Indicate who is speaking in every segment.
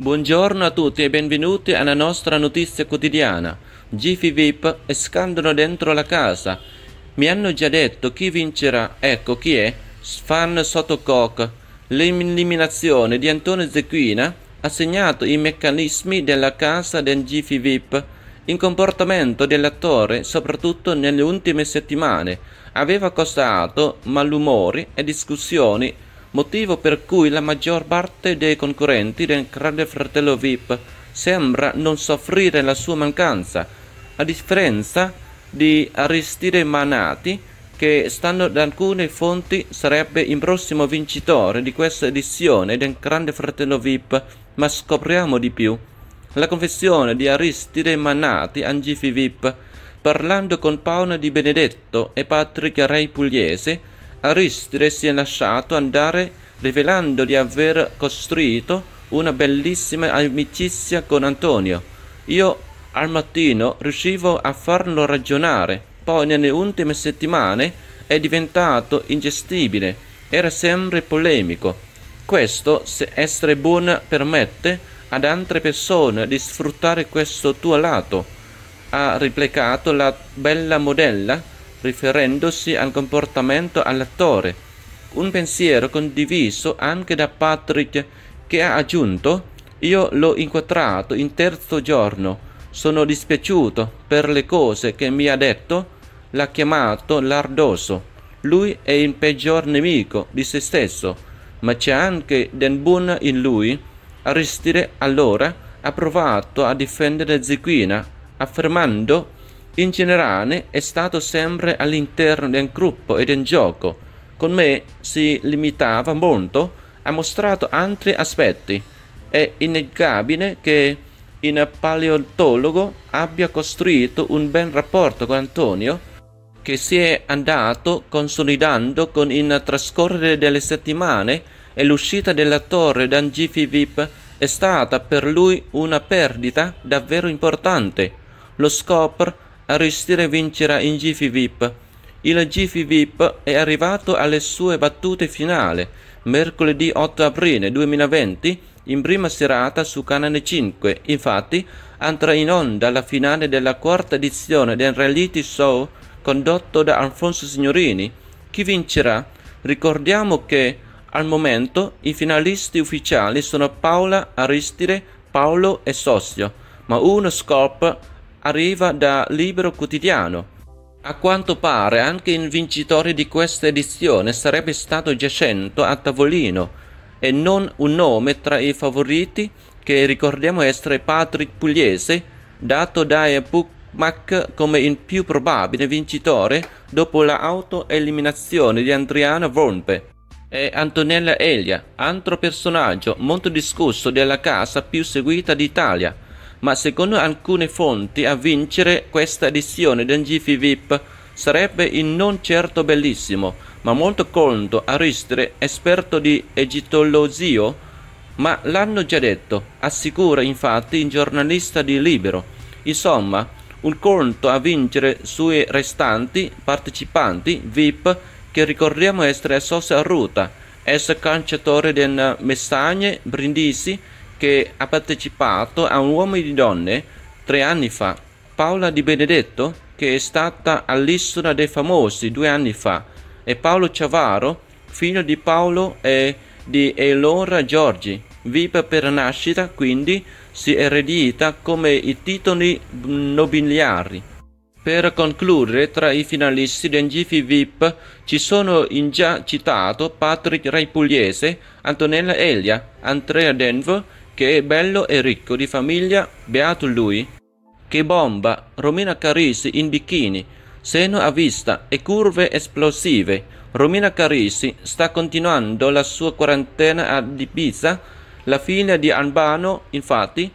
Speaker 1: Buongiorno a tutti e benvenuti alla nostra notizia quotidiana. Gifi VIP e scandalo dentro la casa. Mi hanno già detto chi vincerà, ecco chi è. Sfan Sotococ. L'eliminazione di Antonio Zequina ha segnato i meccanismi della casa del Gifi VIP. Il comportamento dell'attore, soprattutto nelle ultime settimane, aveva causato malumori e discussioni motivo per cui la maggior parte dei concorrenti del Grande Fratello VIP sembra non soffrire la sua mancanza, a differenza di Aristide Manati che stando da alcune fonti sarebbe il prossimo vincitore di questa edizione del Grande Fratello VIP, ma scopriamo di più. La confessione di Aristide Manati Angifi VIP parlando con Paola Di Benedetto e Patrick Ray Pugliese Aristide si è lasciato andare rivelando di aver costruito una bellissima amicizia con Antonio. Io al mattino riuscivo a farlo ragionare, poi nelle ultime settimane è diventato ingestibile, era sempre polemico. Questo, se essere buona, permette ad altre persone di sfruttare questo tuo lato. Ha replicato la bella modella riferendosi al comportamento all'attore, un pensiero condiviso anche da Patrick che ha aggiunto io l'ho inquadrato in terzo giorno, sono dispiaciuto per le cose che mi ha detto, l'ha chiamato lardoso. Lui è il peggior nemico di se stesso, ma c'è anche del buono in lui. Aristide allora ha provato a difendere Zequina, affermando che in generale è stato sempre all'interno del gruppo e del gioco, con me si limitava molto, ha mostrato altri aspetti. È innegabile che il paleontologo abbia costruito un bel rapporto con Antonio, che si è andato consolidando con il trascorrere delle settimane e l'uscita della torre da GFVIP è stata per lui una perdita davvero importante. Lo scopre a riuscire a vincere in GF VIP. Il GF VIP è arrivato alle sue battute finali mercoledì 8 aprile 2020 in prima serata su Canale 5. Infatti, entra in onda la finale della quarta edizione del reality show condotto da Alfonso Signorini. Chi vincerà? Ricordiamo che al momento i finalisti ufficiali sono Paola Aristide, Paolo e Socio, ma uno scopo arriva da Libero Quotidiano. A quanto pare anche il vincitore di questa edizione sarebbe stato Giacento a tavolino e non un nome tra i favoriti che ricordiamo essere Patrick Pugliese, dato dai Bookmark come il più probabile vincitore dopo la auto-eliminazione di Andriana Vornpe e Antonella Elia, altro personaggio molto discusso della casa più seguita d'Italia ma secondo alcune fonti a vincere questa edizione del Gifi VIP sarebbe il non certo bellissimo, ma molto conto Aristre, esperto di egittologia, ma l'hanno già detto, assicura infatti il giornalista di Libero. Insomma, un conto a vincere sui restanti partecipanti VIP che ricordiamo essere Sosa Ruta, ex calciatore del Messagne Brindisi, che ha partecipato a un uomo di donne tre anni fa, Paola Di Benedetto, che è stata all'Isola dei Famosi due anni fa, e Paolo Ciavaro, figlio di Paolo e di Elora Giorgi. Viva per nascita, quindi, si eredita come i titoli nobiliari. Per concludere, tra i finalisti del GF VIP ci sono in già citato Patrick Rai Pugliese, Antonella Elia, Andrea Denver che è bello e ricco di famiglia, beato lui. Che bomba, Romina Carisi in bikini, seno a vista e curve esplosive. Romina Carisi sta continuando la sua quarantena a Ibiza. La figlia di Albano, infatti,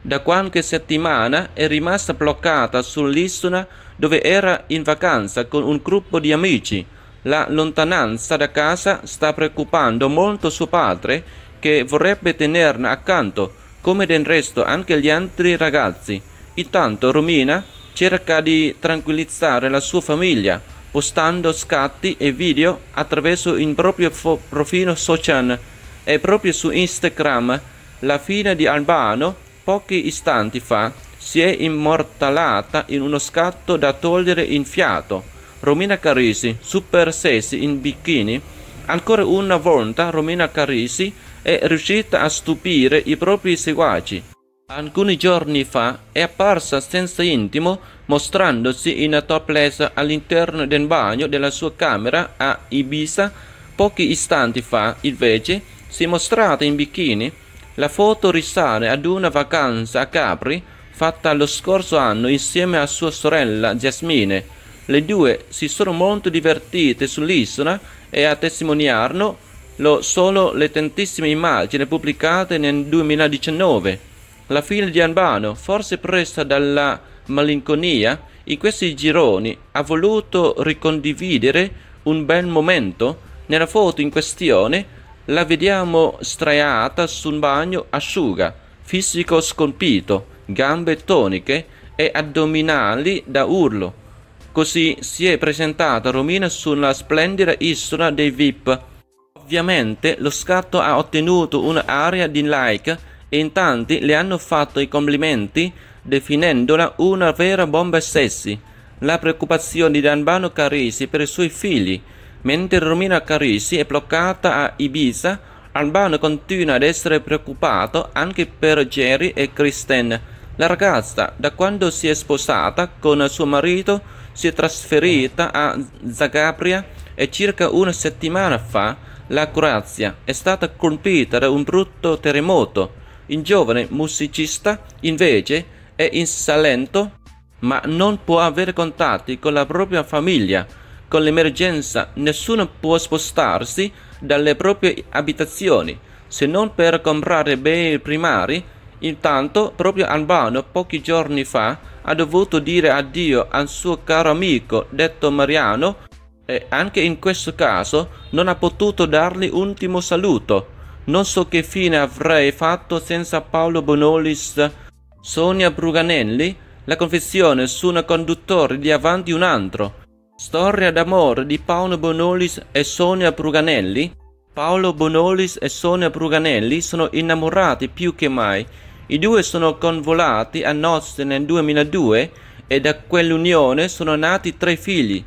Speaker 1: da qualche settimana è rimasta bloccata sull'isola dove era in vacanza con un gruppo di amici. La lontananza da casa sta preoccupando molto suo padre che vorrebbe tenerne accanto, come del resto anche gli altri ragazzi. Intanto Romina cerca di tranquillizzare la sua famiglia, postando scatti e video attraverso il proprio profilo social e proprio su Instagram. La figlia di Albano, pochi istanti fa, si è immortalata in uno scatto da togliere in fiato. Romina Carisi, super sexy in bikini. Ancora una volta Romina Carisi è riuscita a stupire i propri seguaci. Alcuni giorni fa è apparsa senza intimo mostrandosi in topless all'interno del bagno della sua camera a Ibiza. Pochi istanti fa, invece, si è mostrata in bikini. La foto risale ad una vacanza a Capri fatta lo scorso anno insieme a sua sorella Jasmine. Le due si sono molto divertite sull'isola e a testimoniarlo lo sono le tantissime immagini pubblicate nel 2019. La fine di Albano, forse presa dalla malinconia, in questi gironi ha voluto ricondividere un bel momento. Nella foto in questione la vediamo straiata su un bagno asciuga, fisico scolpito, gambe toniche e addominali da urlo. Così si è presentata Romina sulla splendida isola dei VIP Ovviamente lo scatto ha ottenuto un'area di like e in tanti le hanno fatto i complimenti definendola una vera bomba sessi. La preoccupazione di Albano Carisi per i suoi figli. Mentre Romina Carisi è bloccata a Ibiza, Albano continua ad essere preoccupato anche per Jerry e Kristen. La ragazza, da quando si è sposata con suo marito, si è trasferita a Zagabria e circa una settimana fa la Croazia è stata colpita da un brutto terremoto. Il giovane musicista, invece, è in Salento, ma non può avere contatti con la propria famiglia. Con l'emergenza nessuno può spostarsi dalle proprie abitazioni, se non per comprare beni primari. Intanto, proprio Albano, pochi giorni fa, ha dovuto dire addio al suo caro amico, detto Mariano, e anche in questo caso non ha potuto dargli ultimo saluto. Non so che fine avrei fatto senza Paolo Bonolis. Sonia Bruganelli, la confessione su un conduttore di Avanti un altro. Storia d'amore di Paolo Bonolis e Sonia Bruganelli. Paolo Bonolis e Sonia Bruganelli sono innamorati più che mai. I due sono convolati a nozze nel 2002 e da quell'unione sono nati tre figli.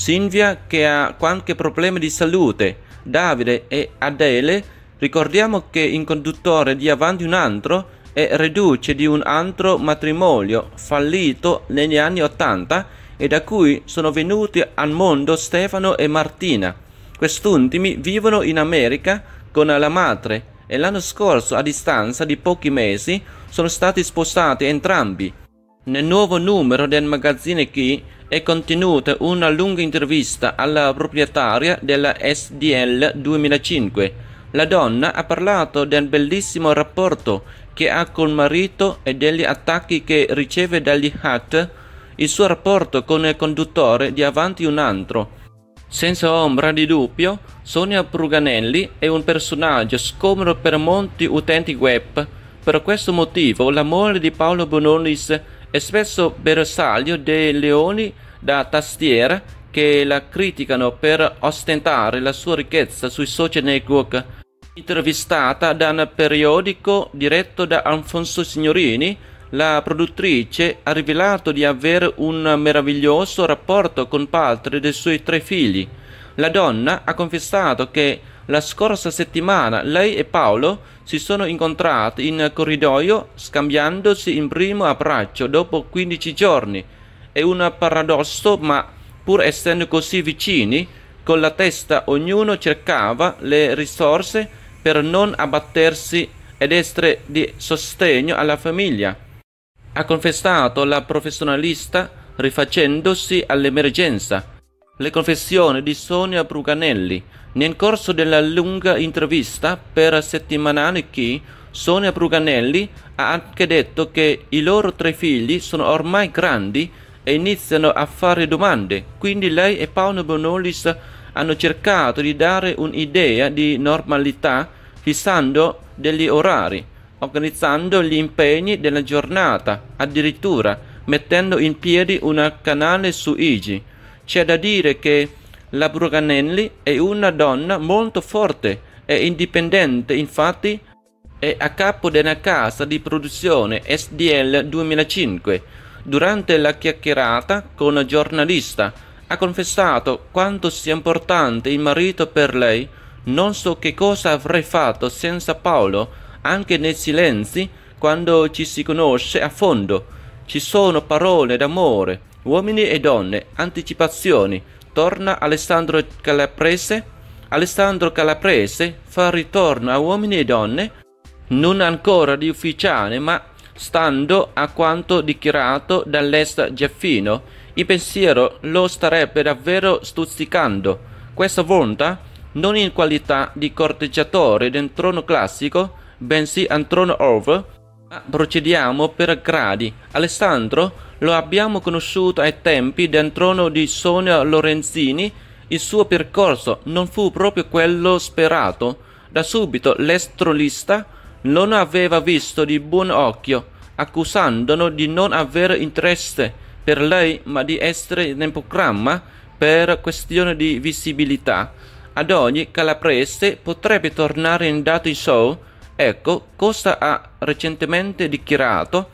Speaker 1: Silvia che ha qualche problema di salute, Davide e Adele, ricordiamo che il conduttore di Avanti un altro è reduce di un altro matrimonio fallito negli anni 80 e da cui sono venuti al mondo Stefano e Martina. Quest'ultimi vivono in America con la madre e l'anno scorso, a distanza di pochi mesi, sono stati sposati entrambi. Nel nuovo numero del magazzino Key è contenuta una lunga intervista alla proprietaria della SDL 2005. La donna ha parlato del bellissimo rapporto che ha col marito e degli attacchi che riceve dagli hat, il suo rapporto con il conduttore di avanti un altro. Senza ombra di dubbio, Sonia Pruganelli è un personaggio scomodo per molti utenti web. Per questo motivo la moglie di Paolo Bonolis e spesso bersaglio dei leoni da tastiera che la criticano per ostentare la sua ricchezza sui social network. Intervistata da un periodico diretto da Alfonso Signorini, la produttrice ha rivelato di avere un meraviglioso rapporto con il padre dei suoi tre figli. La donna ha confessato che la scorsa settimana lei e Paolo si sono incontrati in corridoio scambiandosi in primo abbraccio dopo 15 giorni. È un paradosso, ma pur essendo così vicini, con la testa ognuno cercava le risorse per non abbattersi ed essere di sostegno alla famiglia. Ha confessato la professionalista rifacendosi all'emergenza le confessioni di Sonia Bruganelli. Nel corso della lunga intervista per settimanale Chi, Sonia Bruganelli ha anche detto che i loro tre figli sono ormai grandi e iniziano a fare domande, quindi lei e Paolo Bonolis hanno cercato di dare un'idea di normalità fissando degli orari, organizzando gli impegni della giornata, addirittura mettendo in piedi un canale su Igi c'è da dire che la Bruganelli è una donna molto forte e indipendente, infatti è a capo della casa di produzione SDL 2005. Durante la chiacchierata con la giornalista ha confessato quanto sia importante il marito per lei. Non so che cosa avrei fatto senza Paolo, anche nei silenzi, quando ci si conosce a fondo. Ci sono parole d'amore, Uomini e donne, anticipazioni, torna Alessandro Calaprese. Alessandro Calaprese fa ritorno a uomini e donne, non ancora di ufficiale, ma stando a quanto dichiarato dall'est Giaffino, il pensiero lo starebbe davvero stuzzicando. Questa volta non in qualità di corteggiatore del trono classico, bensì al trono over, ma procediamo per gradi. Alessandro lo abbiamo conosciuto ai tempi del trono di Sonia Lorenzini. Il suo percorso non fu proprio quello sperato. Da subito l'estrolista non aveva visto di buon occhio, accusandolo di non avere interesse per lei ma di essere nel programma per questione di visibilità. Ad ogni Calaprese potrebbe tornare in dato in show. Ecco cosa ha recentemente dichiarato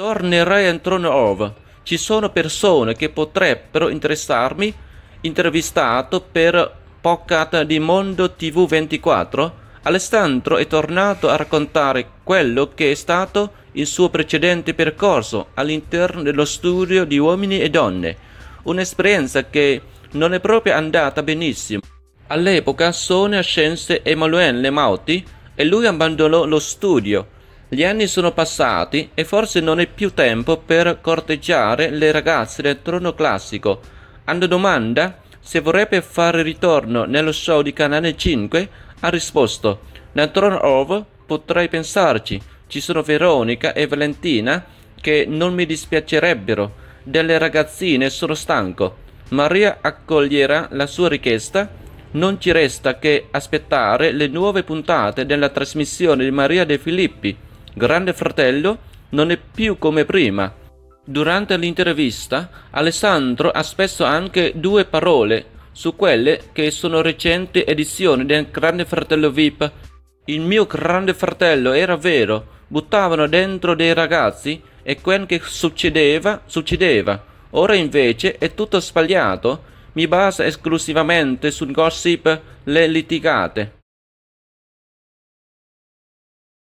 Speaker 1: Tornerai a Throne Ci sono persone che potrebbero interessarmi intervistato per Pocket di Mondo TV24, Alessandro è tornato a raccontare quello che è stato il suo precedente percorso all'interno dello studio di Uomini e Donne, un'esperienza che non è proprio andata benissimo. All'epoca Sonia scelse Emanuele Mauti e lui abbandonò lo studio gli anni sono passati e forse non è più tempo per corteggiare le ragazze del trono classico. Hanno domanda se vorrebbe fare ritorno nello show di Canale 5, ha risposto Nel trono over potrei pensarci, ci sono Veronica e Valentina che non mi dispiacerebbero, delle ragazzine sono stanco. Maria accoglierà la sua richiesta non ci resta che aspettare le nuove puntate della trasmissione di Maria De Filippi. Grande Fratello non è più come prima. Durante l'intervista Alessandro ha spesso anche due parole su quelle che sono recenti edizioni del Grande Fratello VIP. Il mio Grande Fratello era vero, buttavano dentro dei ragazzi e quel che succedeva, succedeva. Ora invece è tutto sbagliato, mi basa esclusivamente sul gossip, le litigate.